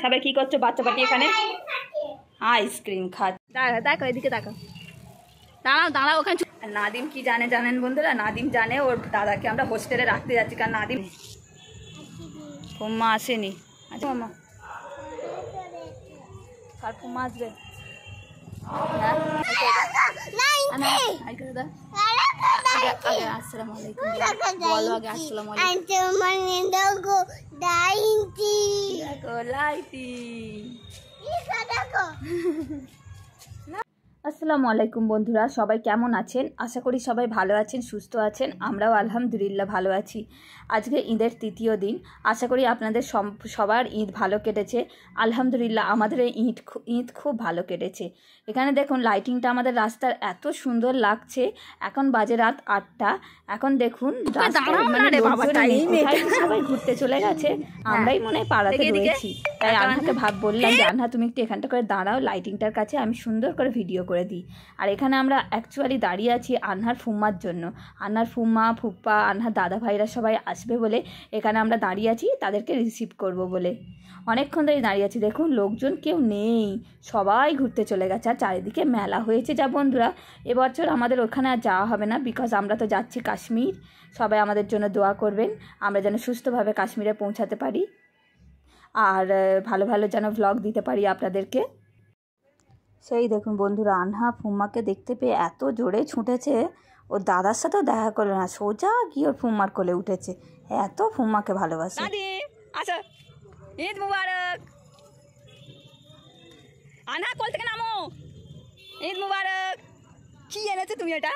সবাই কি করছো বাচ্চা পাটি হ্যাঁ, এখানে আইসক্রিম খাচ্ছে দেখো এদিকে দেখো দাঁড়াও দাঁড়াও ওখানে নাদিম কি জানে জানেন বন্ধুরা নাদিম জানে ওর দাদাকে আমরা হোস্টেলে রাখতে যাচ্ছি কারণ নাদিম ফুম্মা আসেনি আচ্ছা মামা কার ফুম্মা আসবে না assalamualaikum. Walau agak assalamualaikum. Antum mana dah go? Dah inti. আসসালামু আলাইকুম বন্ধুরা সবাই কেমন আছেন আশা করি সবাই ভালো আছেন সুস্থ আছেন আমরাও আলহামদুলিল্লাহ ভালো আছি আজকে ঈদের তৃতীয় দিন আশা করি আপনাদের সবার ঈদ ভালো কেটেছে আলহামদুলিল্লাহ আমাদের এই ঈদ ঈদ খুব ভালো কেটেছে এখানে দেখুন লাইটিংটা আমাদের রাস্তার এত সুন্দর লাগছে এখন বাজে রাত আটটা এখন দেখুন মানে সবাই ঘুরতে চলে গেছে হ্যাঁ। আমরাই মনে হয় পাড়াতে রয়েছি তাই আনহাকে ভাব বললাম যে আনহা হ্যাঁ? তুমি একটু এখানটা করে দাঁড়াও লাইটিংটার কাছে আমি সুন্দর করে ভিডিও করে দিই আর এখানে আমরা অ্যাকচুয়ালি দাঁড়িয়ে আছি আনহার ফুম্মার জন্য আনহার ফুম্মা ফুপ্পা আনহার দাদা ভাইরা সবাই আসবে বলে এখানে আমরা দাঁড়িয়ে আছি তাদেরকে রিসিভ করব বলে অনেকক্ষণ ধরে দাঁড়িয়ে আছি দেখুন লোকজন কেউ নেই সবাই ঘুরতে চলে গেছে আর চারিদিকে মেলা হয়েছে যা বন্ধুরা এবছর আমাদের ওখানে আর যাওয়া হবে না বিকজ আমরা তো যাচ্ছি কাশ্মীর সবাই আমাদের জন্য দোয়া করবেন আমরা যেন সুস্থভাবে কাশ্মীরে পৌঁছাতে পারি আর ভালো ভালো যেন ভ্লগ দিতে পারি আপনাদেরকে সেই দেখুন বন্ধুরা আনহা ফুম্মাকে দেখতে পেয়ে এত জোরে ছুটেছে ওর দাদার সাথেও দেখা করলো না সোজা গিয়ে ওর ফুম্মার কোলে উঠেছে এত ফুম্মাকে ভালোবাসে আচ্ছা ঈদ মুবারক আনহা কোল থেকে নামো ঈদ মুবারক কি এনেছো তুমি এটা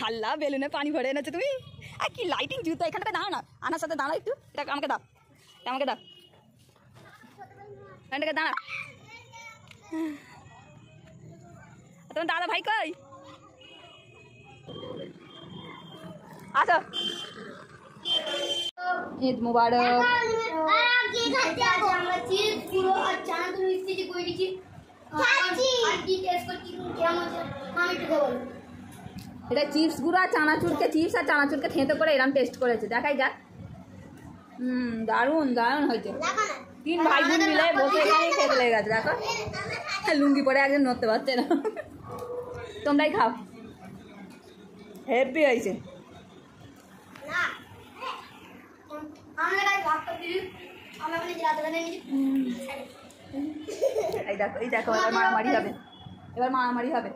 হাল্লা বেলুনে পানি ভরে এনেছো তুমি আর কি লাইটিং জুতো এখানটা দাও না আনার সাথে দাঁড়াও একটু এটা আমাকে দাও আমাকে দাও 간다 দাদা तो दादा भाई কই আসো কি মুবাড়ক আর আক কি খত্যা গো মিষ্টি পুরো আর চাঁদ রুসি কি কইলি কি আর টি টেস্ট কর কি কি আমে তো বলো এটা চিপস গুরা চানাচুর কে চিপস আর চানাচুর কে থেতো করে রাম টেস্ট করে দেখাইগা হুম দারুণ দারুণ হয়েছে তিন ভাই বোন মিলে বসে এখানে খেতে লেগে গেছে দেখো হ্যাঁ, লুঙ্গি পরে একজন নড়তে পারছে না তোমরাই খাও হেভি হয়েছে এই দেখো এই দেখো এবার মারামারি হবে এবার মারামারি হবে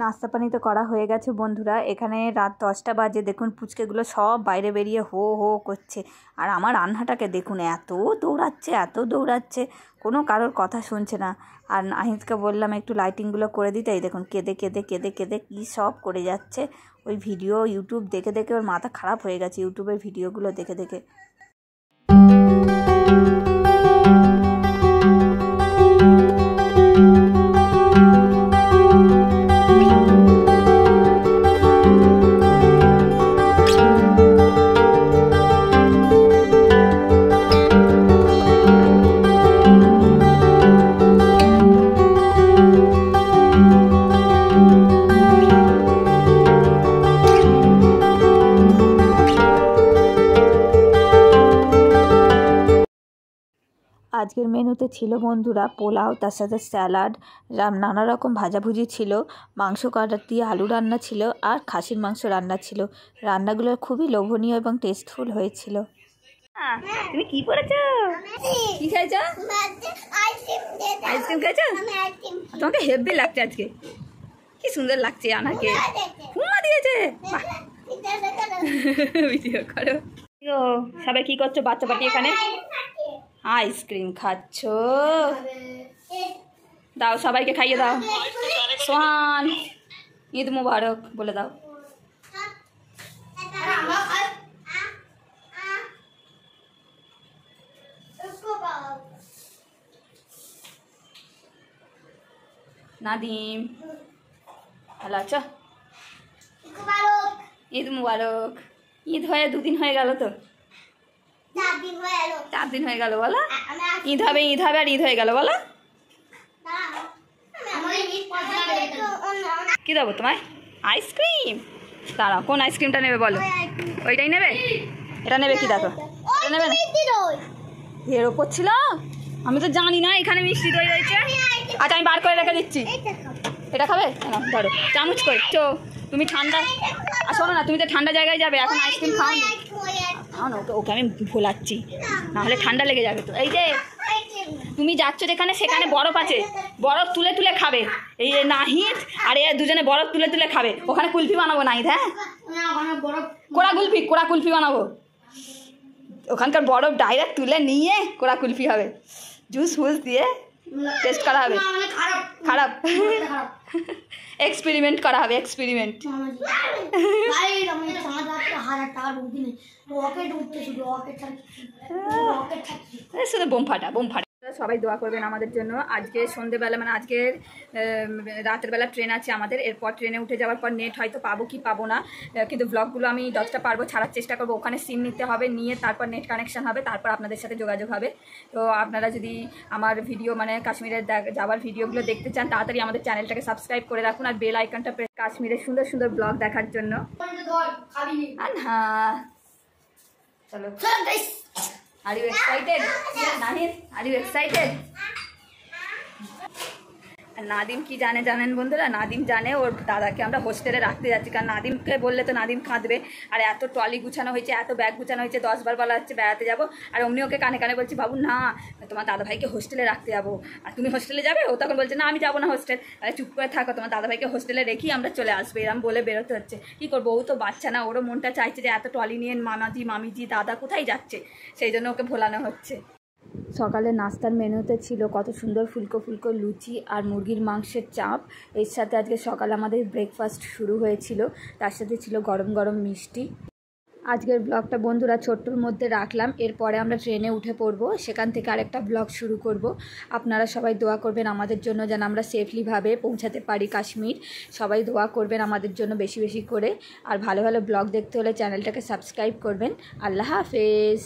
নাস্তা পানি তো করা হয়ে গেছে বন্ধুরা এখানে রাত দশটা বাজে দেখুন পুচকেগুলো সব বাইরে বেরিয়ে হো হো করছে আর আমার রান্নাটাকে দেখুন এত দৌড়াচ্ছে এত দৌড়াচ্ছে কোনো কারোর কথা শুনছে না আর আহিদকে বললাম একটু লাইটিংগুলো করে দিতে এই দেখুন কেঁদে কেঁদে কেঁদে কেঁদে কী সব করে যাচ্ছে ওই ভিডিও ইউটিউব দেখে দেখে ওর মাথা খারাপ হয়ে গেছে ইউটিউবের ভিডিওগুলো দেখে দেখে আজকের মেনুতে ছিল বন্ধুরা পোলাও তার সাথে স্যালাড নানা রকম ভাজাভুজি ছিল মাংস কাটার দিয়ে আলু রান্না ছিল আর খাসির মাংস রান্না ছিল রান্নাগুলো খুবই লোভনীয় এবং টেস্টফুল হয়েছিল তুমি কি পড়েছো কি খাইছো আইসক্রিম খাইছো তোমাকে হেভি লাগছে আজকে কি সুন্দর লাগছে আমাকে ফুমা দিয়েছে ভিডিও করো সবাই কি করছো বাচ্চা বাটি এখানে আইসক্রিম খাচ্ছ দাও সবাইকে খাইয়ে দাও সোহান ঈদ মুবারক বলে দাও নাদিম ভালো আছো ঈদ মুবারক ঈদ হয়ে দুদিন হয়ে গেল তো হয়ে গেল চার দিন হয়ে গেল বলো ঈদ হবে ঈদ হবে আর ঈদ হয়ে গেল বলো কি দেবো তোমায় আইসক্রিম দাঁড়াও কোন আইসক্রিমটা নেবে বলো ওইটাই নেবে এটা নেবে কি দেখো এটা নেবে না এর ওপর ছিল আমি তো জানি না এখানে মিষ্টি দই রয়েছে আচ্ছা আমি বার করে রেখে দিচ্ছি এটা খাবে ধরো চামচ করে চো তুমি ঠান্ডা আর শোনো না তুমি তো ঠান্ডা জায়গায় যাবে এখন আইসক্রিম খাও দাঁড়ান ওকে ওকে আমি ভোলাচ্ছি নাহলে ঠান্ডা লেগে যাবে তো এই যে তুমি যাচ্ছ যেখানে সেখানে বরফ আছে বরফ তুলে তুলে খাবে এই যে নাহিদ আর এ দুজনে বরফ তুলে তুলে খাবে ওখানে কুলফি বানাবো নাহিদ হ্যাঁ কোড়া কুলফি কোড়া কুলফি বানাবো ওখানকার বরফ ডাইরেক্ট তুলে নিয়ে কোড়া কুলফি হবে জুস ফুস দিয়ে টেস্ট করা হবে খারাপ এক্সপেরিমেন্ট মানে করা হবে এক্সপেরিমেন্ট রকেট উঠতে শুধু রকেট থাকি শুধু বোম ফাটা বোম ফাটা সবাই দোয়া করবেন আমাদের জন্য আজকে সন্ধেবেলা মানে আজকে রাতের বেলা ট্রেন আছে আমাদের এরপর ট্রেনে উঠে যাওয়ার পর নেট হয়তো পাবো কি পাবো না কিন্তু ব্লগগুলো আমি দশটা পারবো ছাড়ার চেষ্টা করবো ওখানে সিম নিতে হবে নিয়ে তারপর নেট কানেকশান হবে তারপর আপনাদের সাথে যোগাযোগ হবে তো আপনারা যদি আমার ভিডিও মানে কাশ্মীরের যাওয়ার ভিডিওগুলো দেখতে চান তাড়াতাড়ি আমাদের চ্যানেলটাকে সাবস্ক্রাইব করে রাখুন আর বেল আইকনটা কাশ্মীরের সুন্দর সুন্দর ব্লগ দেখার জন্য হ্যাঁ চলো Are you excited? Yes. Nahir, are you excited? Nadim কি জানে জানেন বন্ধুরা নাদিম জানে ওর দাদাকে আমরা হোস্টেলে রাখতে যাচ্ছি কারণ নাদিমকে বললে তো নাদিম কাঁদবে আর এত ট্রলি গুছানো হয়েছে এত ব্যাগ গুছানো হয়েছে দশবার বলা হচ্ছে বেড়াতে যাবো আর অমনি ওকে কানে কানে বলছি বাবু না তোমার দাদাভাইকে হোস্টেলে রাখতে যাবো আর তুমি হোস্টেলে যাবে ও তখন বলছে না আমি যাবো না হোস্টেল আরে চুপ করে থাকো তোমার দাদাভাইকে হোস্টেলে রেখেই আমরা চলে আসবো এরম বলে বেরোতে হচ্ছে কী করবো ও তো বাচ্চা না ওরও মনটা চাইছে যে এত ট্রলি নিয়ে মামাজি মামিজি দাদা কোথায় যাচ্ছে সেই জন্য ওকে ভোলানো হচ্ছে সকালে নাস্তার মেনুতে ছিল কত সুন্দর ফুলকো ফুলকো লুচি আর মুরগির মাংসের চাপ এর সাথে আজকে সকালে আমাদের ব্রেকফাস্ট শুরু হয়েছিল তার সাথে ছিল গরম গরম মিষ্টি আজকের ব্লগটা বন্ধুরা ছোট্টর মধ্যে রাখলাম এরপরে আমরা ট্রেনে উঠে পড়বো সেখান থেকে আরেকটা ব্লগ শুরু করব আপনারা সবাই দোয়া করবেন আমাদের জন্য যেন আমরা সেফলিভাবে পৌঁছাতে পারি কাশ্মীর সবাই দোয়া করবেন আমাদের জন্য বেশি বেশি করে আর ভালো ভালো ব্লগ দেখতে হলে চ্যানেলটাকে সাবস্ক্রাইব করবেন আল্লাহ হাফেজ